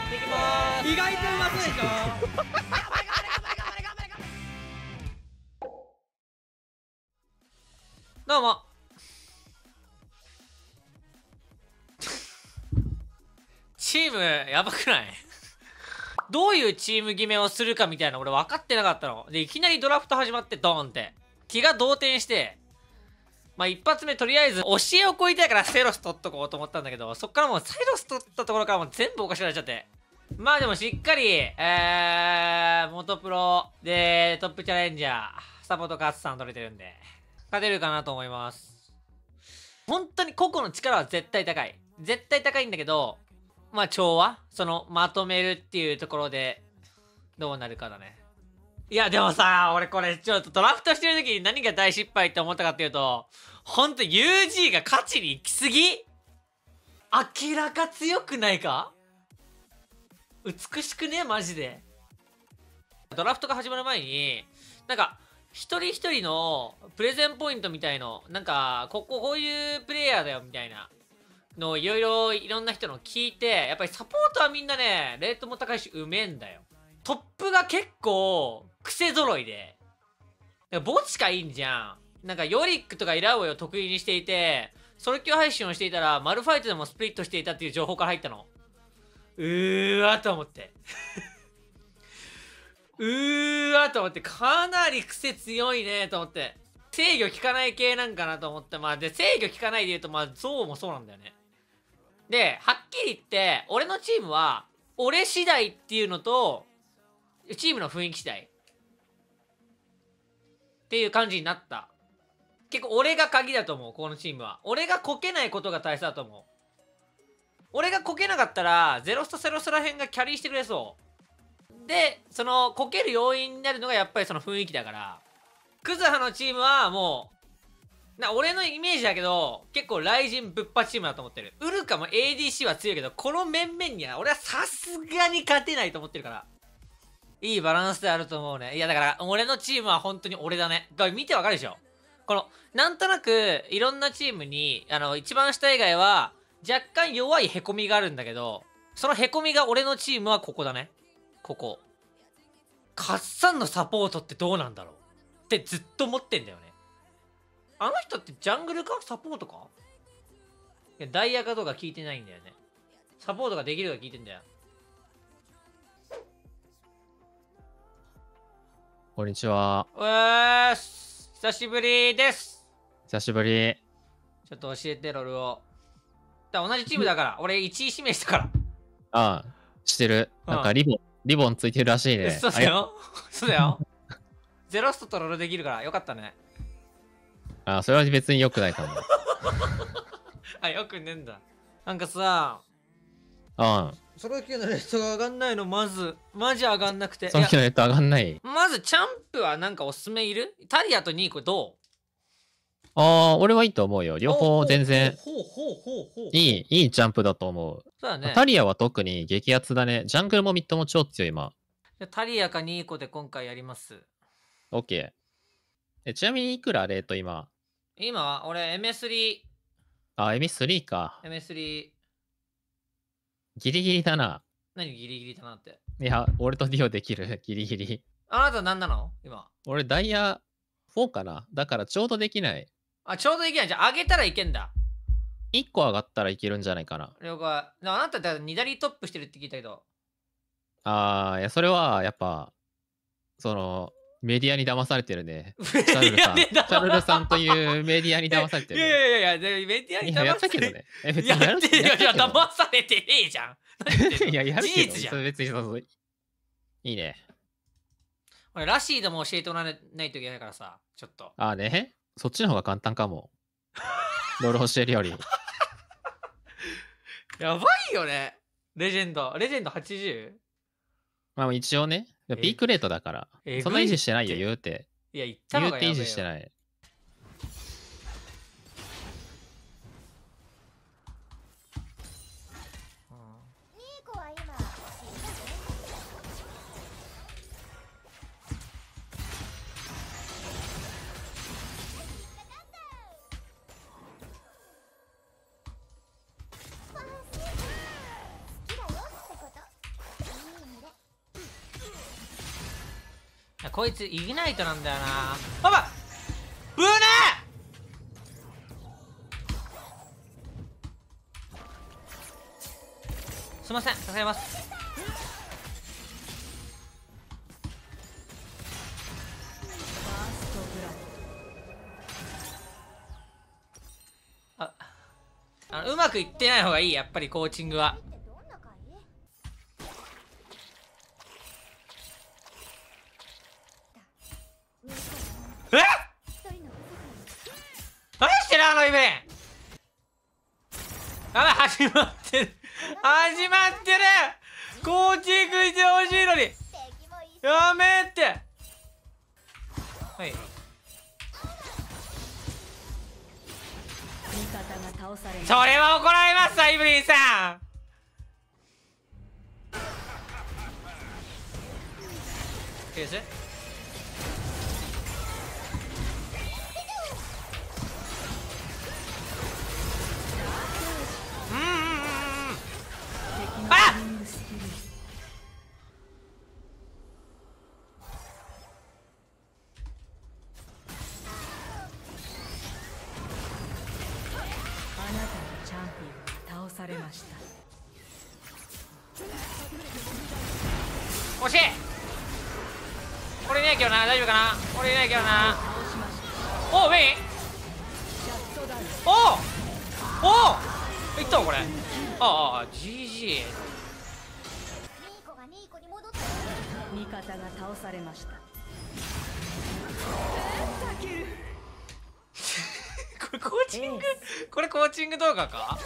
やっていきます意外とうまそうでしょどうもチームやばくないどういうチーム決めをするかみたいな俺分かってなかったのでいきなりドラフト始まってドーンって気が動転してまあ一発目とりあえず教えを超えたいからセロス取っとこうと思ったんだけど、そっからもうセロス取ったところからもう全部おかしくなっちゃって。まあでもしっかり、えー、元プロでトップチャレンジャー、サポートツさん取れてるんで、勝てるかなと思います。本当に個々の力は絶対高い。絶対高いんだけど、まあ調和そのまとめるっていうところでどうなるかだね。いや、でもさ、俺これ、ちょっとドラフトしてる時に何が大失敗って思ったかっていうと、ほんと UG が勝ちに行きすぎ明らか強くないか美しくねマジで。ドラフトが始まる前に、なんか、一人一人のプレゼンポイントみたいの、なんか、こここういうプレイヤーだよみたいなのをいろいろいろんな人の聞いて、やっぱりサポートはみんなね、レートも高いし、うめえんだよ。トップが結構癖揃いで。墓地かいいんじゃん。なんかヨリックとかイラウエを得意にしていて、ソロ級配信をしていたら、マルファイトでもスプリットしていたっていう情報から入ったの。うーわと思って。うーわと思って、かなり癖強いねと思って。制御効かない系なんかなと思って、まあ、で、制御効かないで言うと、まあ、ゾウもそうなんだよね。で、はっきり言って、俺のチームは、俺次第っていうのと、チームの雰囲気次第。っていう感じになった。結構俺が鍵だと思う、このチームは。俺がこけないことが大切だと思う。俺がこけなかったら、ゼロスとセロスら辺がキャリーしてくれそう。で、その、こける要因になるのがやっぱりその雰囲気だから。クズハのチームはもう、な、俺のイメージだけど、結構雷神ぶっぱチームだと思ってる。ウルカも ADC は強いけど、この面々には俺はさすがに勝てないと思ってるから。いいバランスであると思うね。いや、だから、俺のチームは本当に俺だね。だから見てわかるでしょ。この、なんとなく、いろんなチームに、あの、一番下以外は、若干弱いへこみがあるんだけど、そのへこみが俺のチームはここだね。ここ。カッサンのサポートってどうなんだろうってずっと思ってんだよね。あの人ってジャングルかサポートかいや、ダイヤかどうか聞いてないんだよね。サポートができるか聞いてんだよ。こんにちは。うーす。久しぶりです。久しぶり。ちょっと教えて、ロールを。だ同じチームだから、俺1位指名したから。ああ、してる。なんかリボン、リボンついてるらしいね。そうだよ。そう だよ。ゼロストとロールできるから、よかったね。ああ、それは別によくないかも。あ、よくねえんだ。なんかさ、あその時のレッドが上がんないのまずマジ上がんなくてその時のレッド上がんないまずチャンプはなんかおすすめいるタリアとニーコどうああ俺はいいと思うよ両方全然ほほほほうううう。いいいいジャンプだと思うそうだねタリアは特に激アツだねジャングルもミッドも超強い今タリアかニーコで今回やります OK えちなみにいくらレート今今俺 m 3あ m 3か m 3ギリギリだな。何ギリギリだなって。いや、俺とディオできる、ギリギリ。あなた何なの今。俺ダイヤ4かな。だからちょうどできない。あ、ちょうどできない。じゃあ、上げたらいけんだ。1個上がったらいけるんじゃないかな。了解。あなた、だ左トップしてるって聞いたけど。ああ、いや、それは、やっぱ、その、メディアに騙されてるね。チ ャルルさん。チャルルさんというメディアに騙されてる、ね、いやいやいや、メディアに騙されてる。やっけどね。えややっいや、騙されてねえじゃん。いや、やるけど。事実じゃん。別にいいね。俺、らしいでも教えておられないといけないからさ、ちょっと。ああね。そっちの方が簡単かも。ロール教えるより。やばいよね。レジェンド。レジェンド 80? まあ一応ね。いやークレートだから。そんな維持してないよ、言うて。いや、言ったのうがてやべ維持してない。こいつイグナイトなんだよなあばブーネすいません支えますああのうまくいってない方がいいやっぱりコーチングは回目あ、始まってる始まってるコーチングしてほしいのにやめてはいそれは怒られますさイブリンさんケースないけどな大丈夫かな俺いないけどなおウェイおおおいったこれああ GG 味方が倒されました これコーチングこれコーチング動画か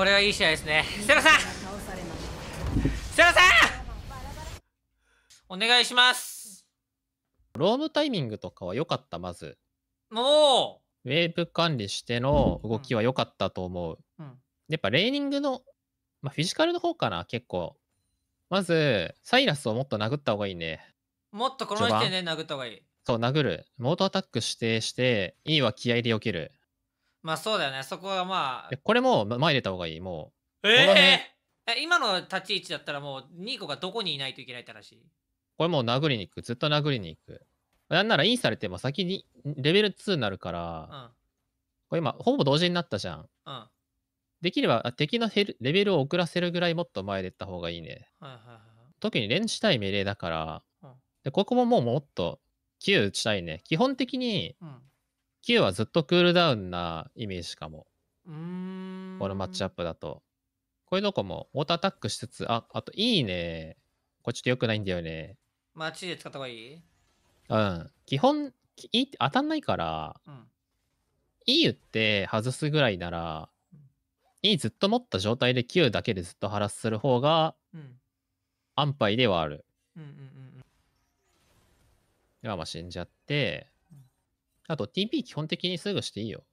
これはいい試合ですねセロさんセさんお願いしますロームタイミングとかは良かったまずもうウェーブ管理しての動きは良かったと思う、うんうん、やっぱレーニングの、まあ、フィジカルの方かな結構まずサイラスをもっと殴った方がいいねもっとこの時点で殴った方がいいそう殴るモードアタック指定して E は気合で避けるまあそうだよね。そこはまあ。これも前出た方がいい。もう。ええー、今の立ち位置だったらもう、ニーコがどこにいないといけないって話。これもう殴りに行く。ずっと殴りに行く。なんならインされても先にレベル2になるから、うん、これ今、ほぼ同時になったじゃん。うん、できれば敵のレベルを遅らせるぐらいもっと前出た方がいいね。はいはいはい、特に連打したい命令だから、うん、でここももうもっと9打ちたいね。基本的に、うん Q はずっとクールダウンなイメージかも。このマッチアップだと。こういうとこもオートアタックしつつ、あ、あといいね。これちょっと良くないんだよね。マッチで使った方がいいうん。基本、いい当たんないから、うん、いい言って外すぐらいなら、いいずっと持った状態で Q だけでずっとハラスする方が、安牌ではある。うんうんうん。ではまあ死んじゃって、あと TP 基本的にすぐしていいよ。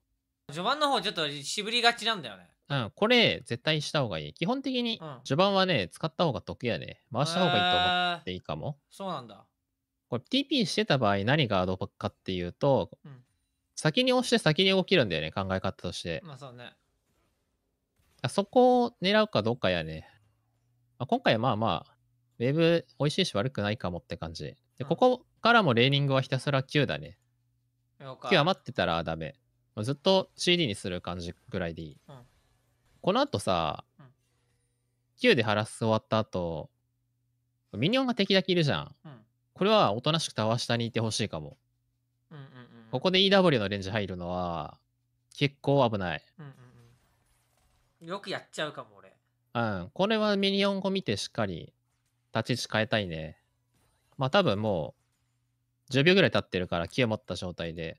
序盤の方ちょっと渋りがちなんだよね。うん、これ絶対した方がいい。基本的に序盤はね、うん、使った方が得やね。回した方がいいと思っていいかも。えー、そうなんだ。これ TP してた場合何がアドバかっていうと、うん、先に押して先に動きるんだよね、考え方として。まあそうね。あそこを狙うかどうかやね。まあ、今回はまあまあ、ウェブ美味しいし悪くないかもって感じ。で、ここからもレーニングはひたすら9だね。今日余ってたらダメ。ずっと CD にする感じぐらいでいい。うん、この後さ、うん、Q でハラス終わった後、ミニオンが敵だけいるじゃん。うん、これはおとなしくタワ下にいてほしいかも。うんうんうん、ここで EW のレンジ入るのは、結構危ない、うんうんよくやっちゃうかも俺。うん、これはミニオンを見てしっかり立ち位置変えたいね。まあ多分もう10秒ぐらい経ってるから9持った状態で。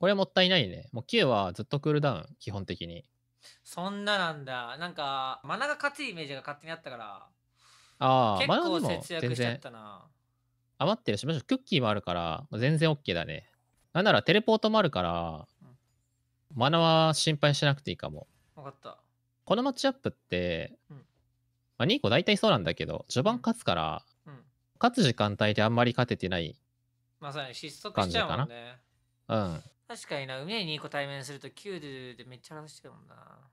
これはもったいないね。もう9はずっとクールダウン、基本的に。そんななんだ。なんか、マナが勝つイメージが勝手にあったから。ああ、マナでも全然余ってるし、むしろクッキーもあるから、全然 OK だね。なんならテレポートもあるから、うん、マナは心配しなくていいかも。分かった。このマッチアップって、うんまあ、2個大体そうなんだけど、序盤勝つから、勝つ時間帯であんまり勝ててないまさに失速しちゃうもんね。うん。確かにな、海に2個対面すると9でめっちゃ話してるもん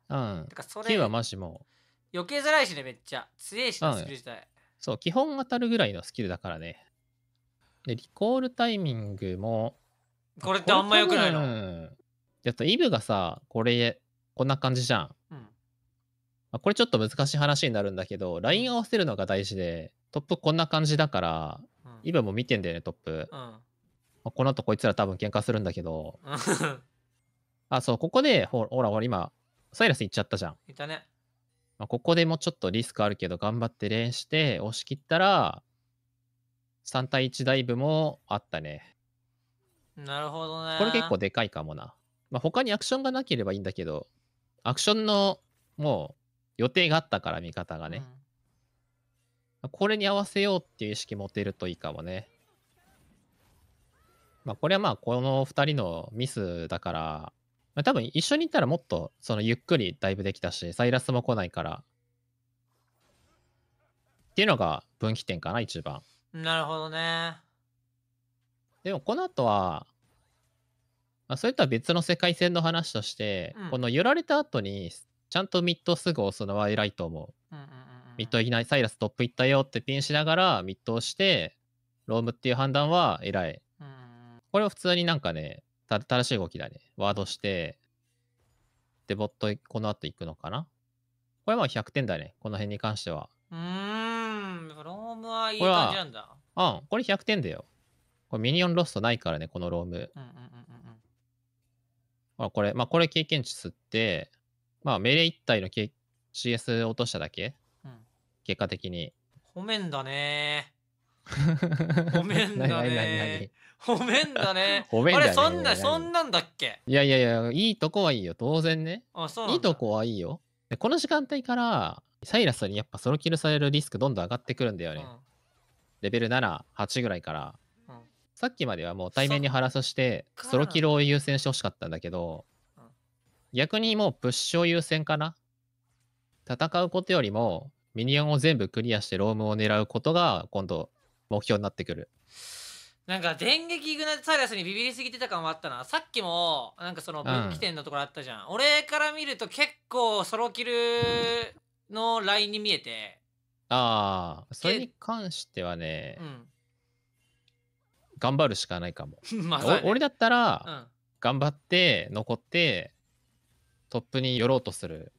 な。うん。てかそれ9はマジも余計けづらいしね、めっちゃ。強いしな、スキル自体、うん。そう、基本当たるぐらいのスキルだからね。で、リコールタイミングも。これってあんまよくないのうん。やっとイブがさ、これ、こんな感じじゃん。うん。あ、これちょっと難しい話になるんだけど、ライン合わせるのが大事で、トップこんな感じだから、うん、今も見てんだよねトップ、うん、この後こいつら多分喧嘩するんだけど あそうここでほらほら今サイラス行っちゃったじゃんいたね、まあ、ここでもうちょっとリスクあるけど頑張って習して押し切ったら3対1ダイブもあったねなるほどねこれ結構でかいかもな、まあ、他にアクションがなければいいんだけどアクションのもう予定があったから味方がね、うんこれに合わせようっていう意識持てるといいかもね。まあ、これはまあ、この2人のミスだから、まあ、多分一緒に行ったらもっと、そのゆっくりだいぶできたし、サイラスも来ないから。っていうのが分岐点かな、一番。なるほどね。でも、この後は、まあ、それとは別の世界線の話として、うん、この寄られた後に、ちゃんとミッドすぐ押すのは偉いと思う。うんうんミッドいきなりサイラストップいったよってピンしながらミッドをして、ロームっていう判断は偉い。これを普通になんかね、正しい動きだね。ワードして、で、ボットこの後行くのかなこれは100点だね。この辺に関しては。うん、ロームはいい感じなんだ。うん、これ100点だよ。これミニオンロストないからね、このローム。あ、これ、まあ、これ経験値吸って、まあ、命令1体の CS 落としただけ結果的に。褒めんだね。褒めんだね。褒めんだね。褒めんだね。あれ、そんな、そんなんだっけいやいやいや、いいとこはいいよ、当然ね。あ、そういいとこはいいよ。で、この時間帯から、サイラスにやっぱソロキルされるリスクどんどん上がってくるんだよね。うん、レベル7、8ぐらいから。うん、さっきまではもう対面にハラスして、ソロキルを優先してほしかったんだけど、うん、逆にもうプッシュを優先かな。戦うことよりも、ミニオンを全部クリアしてロームを狙うことが今度目標になってくるなんか電撃グナトサイラスにビビりすぎてた感はあったなさっきもなんかその分岐点のところあったじゃん、うん、俺から見ると結構ソロキルのラインに見えて、ああそれに関してはね、うん、頑張るしかないかも まあ、ね、俺だったら、頑張って残ってトップに寄ろうとする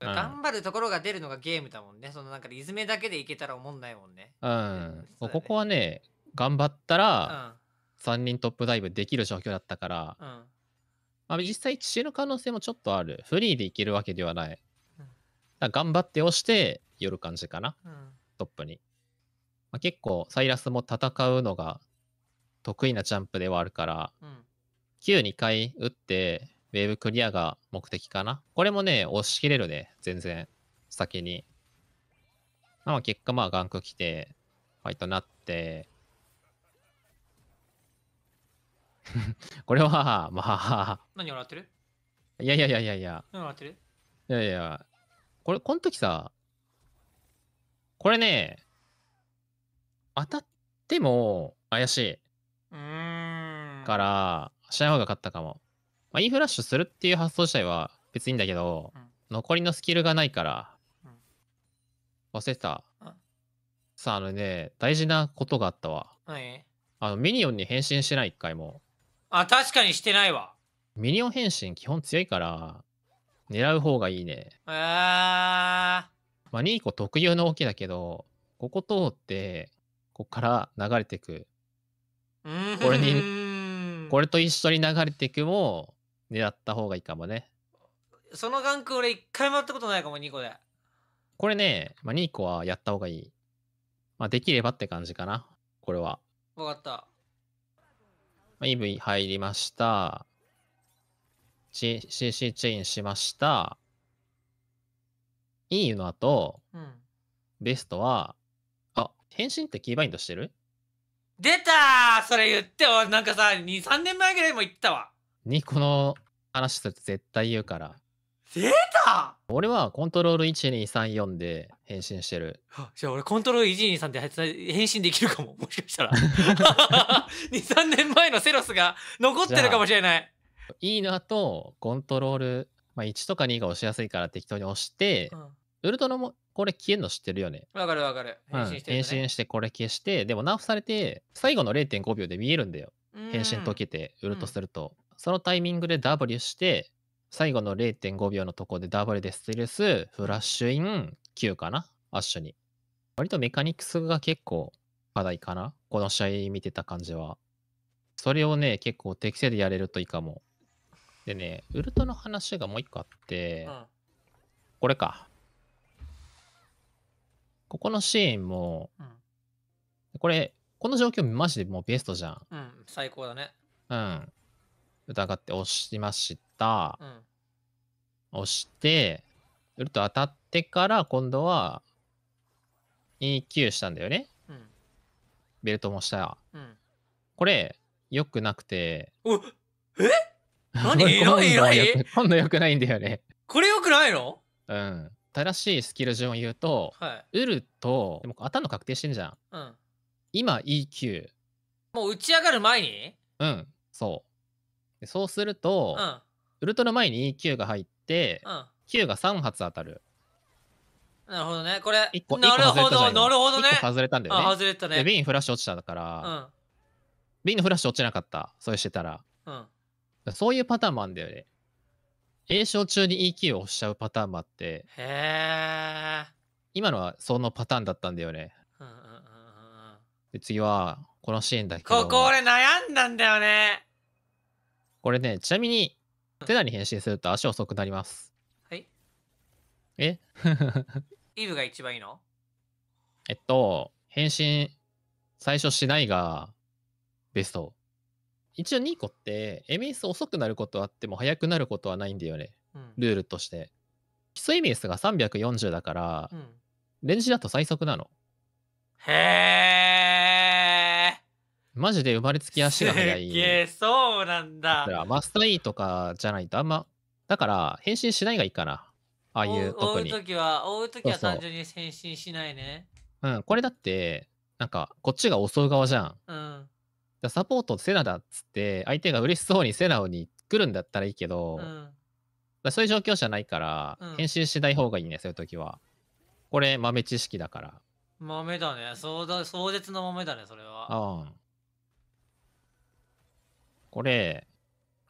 頑張るところが出るのがゲームだもんね。そのなんかリズムだけでいけたらおもんないもんね。うん。ね、ここはね、頑張ったら、3人トップダイブできる状況だったから、うん、まあ、実際、死ぬ可能性もちょっとある。フリーでいけるわけではない。だ頑張って押して、寄る感じかな。トップに。まあ、結構、サイラスも戦うのが得意なジャンプではあるから、うん、2回打って、ウェブクリアが目的かな。これもね、押し切れるね。全然。先に。まあ結果まあガンク来て、ファイトなって、これは、まあ。何笑ってるいやいやいやいやいや。何笑ってるいやいや。これ、この時さ、これね、当たっても怪しい。うん。から、試合方が勝ったかも。まあ、ンフラッシュするっていう発想自体は別にいいんだけど、うん残りのスキルがないから、忘れてた。さあ、あのね、大事なことがあったわ。あの、ミニオンに変身してない、一回も。あ、確かにしてないわ。ミニオン変身基本強いから、狙う方がいいね。えー。まあ、ニーコ特有の動きだけど、ここ通って、ここから流れてく。これに、これと一緒に流れていくも、狙った方がいいかもね。そのガンク俺一回もやったことないかも、2個で。これね、まあ、2個はやった方がいい。まあ、できればって感じかな。これは。わかった。まあ、EV 入りました。C、CC チェインしました。e いの後、うん、ベストは、あ、変身ってキーバインドしてる出たそれ言って、なんかさ、2、3年前ぐらいも言ったわ。にこの話すると絶対言うから。出た俺はコントロール1234で返信してる。じゃあ俺コントロール123で返信できるかも。もしかしたら。2、3年前のセロスが残ってるかもしれない。いいなとコントロール、まあ、1とか2が押しやすいから適当に押して、うん、ウルトラもこれ消えるの知ってるよね。わかるわかる。返信して、ねうん、返信してこれ消して、でもナーフされて最後の0.5秒で見えるんだよ。返信解けてウルトすると。うんそのタイミングでダブルして、最後の0.5秒のとこでダブルでステルス、フラッシュイン、Q かなアッシュに。割とメカニクスが結構課題かなこの試合見てた感じは。それをね、結構適正でやれるといいかも。でね、ウルトの話がもう一個あって、うん、これか。ここのシーンも、うん、これ、この状況マジでもうベストじゃん。うん、最高だね。うん。疑って押しました。うん、押して、すると当たってから今度は EQ したんだよね。うん、ベルトもした。うん、これ、よくなくて。おえ何えらいえらい今度よくないんだよね。これよくないのうん。正しいスキル順を言うと、はい、ウルと、でも当たるの確定してんじゃん。うん、今 EQ。もう打ち上がる前にうん、そう。でそうすると、うん、ウルトラ前に EQ が入って、うん、Q が3発当たる。なるほどね。これ、1個なるほど、なるほどね。外れたんだよね。外れたね。で、瓶フラッシュ落ちただから、瓶のフラッシュ落ちなかった。それしてたら。そういうパターンもあるんだよね。炎唱中に EQ を押しちゃうパターンもあって。へー。今のはそのパターンだったんだよね。で次はこのシーンだけどここ俺悩んだんだよねこれね、ちなみに、テナに変身すると足遅くなります。はい。え イブが一番いいのえっと、変身、最初しないが、ベスト。一応ニ個って、MS 遅くなることはあっても速くなることはないんだよね。うん、ルールとして。基礎 MS が340だから、うん、レンジだと最速なの。へえ。マジで生まれつき足が速い。すげえ、そうなんだ。だマスター E とかじゃないとあんま、だから変身しないがいいかな。ああいう特に。追う時は、追う時は単純に変身しないね。そうそううん、これだって、なんかこっちが襲う側じゃん。うん。だサポートセナだっつって、相手が嬉しそうにセナに来るんだったらいいけど、うん、だそういう状況じゃないから、うん、変身しない方がいいね、そういう時は。これ豆知識だから。豆だね。壮絶な豆だね、それは。うん。これ、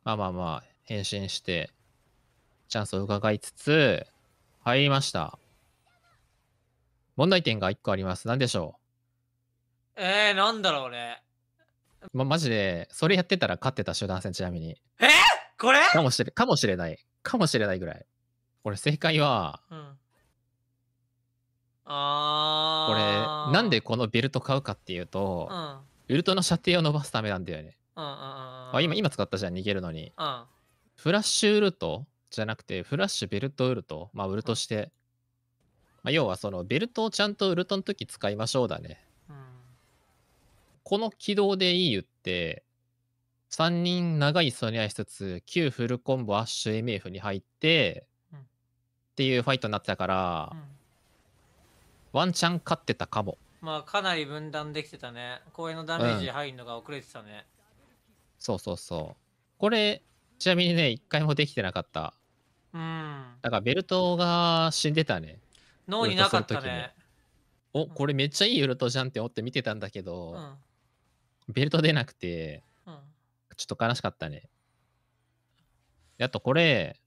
まあまあまあ、変身して、チャンスを伺いつつ、入りました。問題点が1個あります。何でしょうえー、なんだろうね。ま、マジで、それやってたら勝ってた集団戦、ちなみに。えー、これかもしれ、かもしれない。かもしれないぐらい。これ正解は、うん、あこれ、なんでこのベルト買うかっていうと、うん、ベルトの射程を伸ばすためなんだよね。あ今、今使ったじゃん、逃げるのに。フラッシュウルトじゃなくて、フラッシュベルトウルト、まあ、ウルトして、まあ、要はそのベルトをちゃんとウルトの時使いましょうだね。うん、この軌道でいい言って、3人長いソニアしつつ、旧フルコンボアッシュ MF に入って、うん、っていうファイトになってたから、うん、ワンチャン勝ってたかも。まあ、かなり分断できてたね。公園のダメージ入るのが遅れてたね。そうそうそう。これ、ちなみにね、一回もできてなかった。うん。だからベルトが死んでたね。脳になかったね。おこれめっちゃいいウルトじゃんって思って見てたんだけど、うん、ベルト出なくて、うん、ちょっと悲しかったね。あとこれ、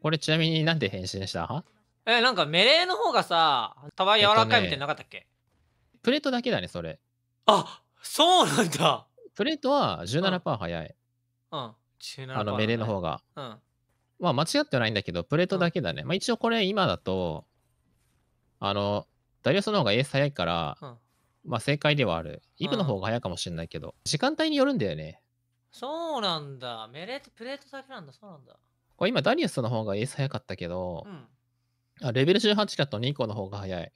これちなみになんで変身したえ、なんかメレーの方がさ、たわ柔らかいみたいなかったっけ、えっとね、プレートだけだね、それ。あそうなんだプレートは17%早い。うん。17%あの、メレの方が。うん。まあ、間違ってないんだけど、プレートだけだね。うん、まあ、一応これ今だと、あの、ダリオスの方がエース早いから、うん、まあ、正解ではある。イブの方が早いかもしれないけど、うん、時間帯によるんだよね。そうなんだ。メレってプレートだけなんだ。そうなんだ。これ今、ダリウスの方がエース早かったけど、うん、あレベル18だと2個の方が早い。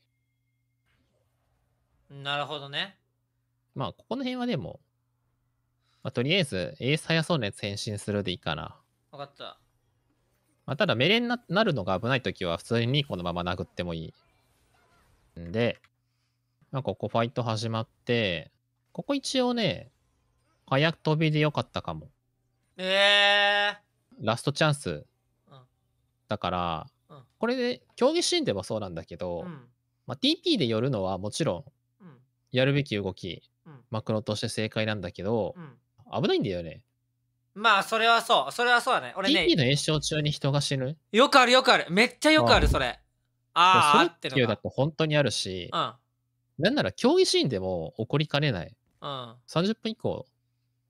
なるほどね。まあ、ここの辺はでも、まあ、とりあえず、エース速そうなやつ変身するでいいかな。分かった。まあ、ただ、メレになるのが危ないときは、普通にこのまま殴ってもいい。んで、まあ、ここファイト始まって、ここ一応ね、早飛びでよかったかも。えー、ラストチャンス。だから、これで、競技シーンでもそうなんだけど、うん、まあ、TP で寄るのはもちろん、やるべき動き、マクロとして正解なんだけど、うん危ないんだよね。まあ、それはそう。それはそうだね。俺ね。t p の炎症中に人が死ぬよくあるよくある。めっちゃよくある、それ。ああ、あってのが。だと本当にあるし、うん、なんなら競技シーンでも起こりかねない。うん、30分以降、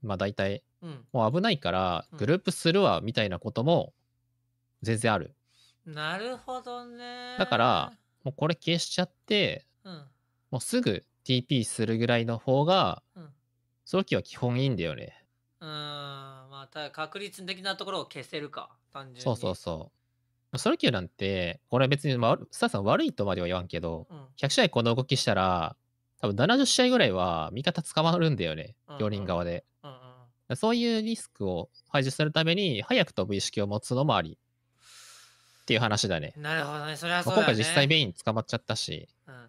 まあ大体、うん、もう危ないから、グループするわ、みたいなことも全然ある。うん、なるほどね。だから、もうこれ消しちゃって、うん、もうすぐ TP するぐらいの方が、うん早期は基本いいんだよね。うん、まあ、ただ確率的なところを消せるか、単純に。そうそうそう。ソロ級なんて、これ別に、まあ、スタッフさん悪いとまでは言わんけど、うん、100試合この動きしたら、多分70試合ぐらいは味方捕まるんだよね、両輪側で。そういうリスクを排除するために、早く飛ぶ意識を持つのもあり。っていう話だね。なるほどね、それはそう、ね今回実際メイン捕まっちゃったし、うん、ま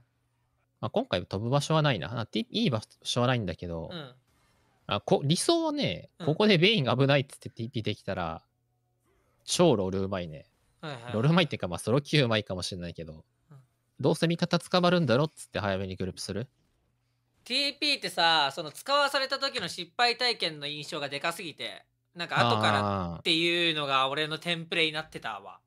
あ、今回飛ぶ場所はないな。いい場所はないんだけど、うあこ理想はね、うんここでベイン危ないっつって TP できたら、超ロールうまいね。はいはいロールうまいっていうか、まあ、ソロ級うまいかもしれないけどうん、どうせ味方捕まるんだろっつって早めにグループする TP ってさその使わされた時の失敗体験の印象がでかすぎてなんか後からっていうのが俺のテンプレになってたわ、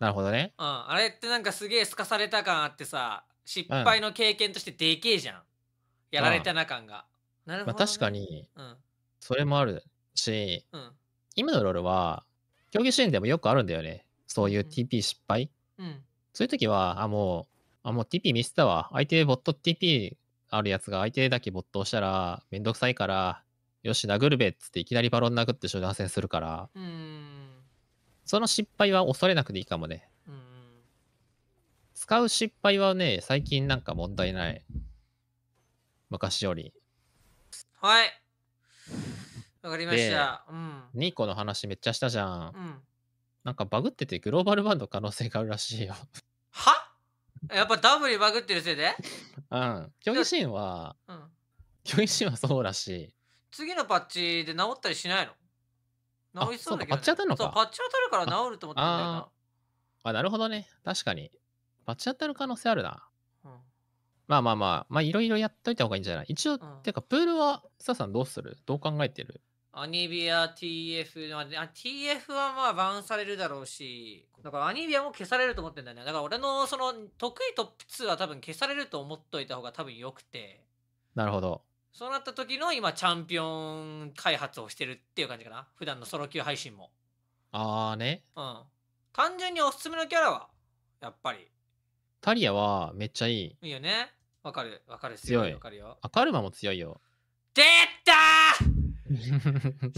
なるほどね。うん、あれってなんかすげえすかされた感あってさ失敗の経験としてでけえじゃんやられたな感が、なるほど、ね、まあ、確かに、それもあるし、うん、今のロールは、競技支援でもよくあるんだよね。そういう TP 失敗。うん、そういう時は、あ、もう、あ、もう TP 見せたわ。相手ボット TP あるやつが相手だけ没頭したらめんどくさいからよし殴るべっつっていきなりバロン殴って初段戦するからその失敗は恐れなくていいかもね使う失敗はね最近なんか問題ない昔よりはい。わかりました。うん。個の話めっちゃしたじゃん。なんかバグっててグローバルバンド可能性があるらしいよ。はやっぱダブリバグってるせいでうん。虚偽シーンは、うん。虚偽シーンはそうらしい。次のパッチで治ったりしないの治りそうだけど、そうパッチ当たるのかパッチ当たるから治ると思ってんだよなあ。あ、なるほどね。確かに。バチ当たる可能性あるな。まあまあまあ、まあいろいろやっといた方がいいんじゃない一応、うんてか、プールは、ささんどうするどう考えてるアニビア、TF、まああ TF はまあバウンされるだろうし、だからアニビアも消されると思ってんだよね。だから俺のその得意トップ2は多分消されると思っといた方が多分良くて、なるほど。そうなった時の今チャンピオン開発をしてるっていう感じかな。普段のソロ級配信も。ああね。うん。単純におすすめのキャラは、やっぱり、タリアはめっちゃいい。いいよね。わかる。わかる。強い。わかるよ。あ、カルマも強いよ。出た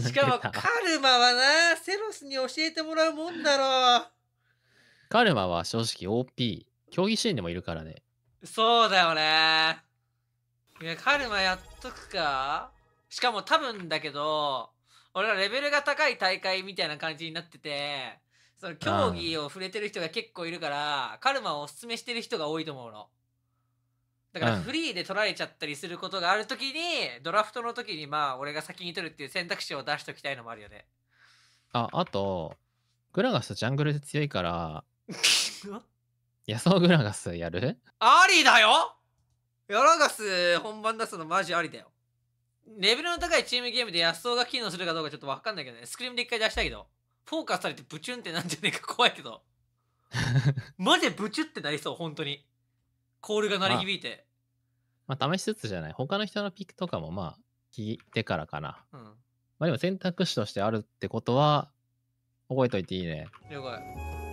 しかもカルマはな、セロスに教えてもらうもんだろう。カルマは正直 OP。競技シーンでもいるからね。そうだよね。いや、カルマやっとくかしかも多分だけど、俺らレベルが高い大会みたいな感じになってて、その競技を触れてる人が結構いるからカルマをおすすめしてる人が多いと思うのだからフリーで取られちゃったりすることがある時に、ドラフトの時にまあ俺が先に取るっていう選択肢を出しときたいのもあるよねああとグラガスジャングルで強いから 野草グラガスやるありだよグラガス本番出すのマジありだよレベルの高いチームゲームで野草が機能するかどうかちょっと分かんないけどねスクリームで一回出したいけどフォーカスされてブチュンってなんじゃねえか 怖いけどマジでブチュってなりそう本当にコールが鳴り響いて、まあ、試しつつじゃない他の人のピックとかもまあ聞いてからかな、うん、まあでも選択肢としてあるってことは覚えといていいね了解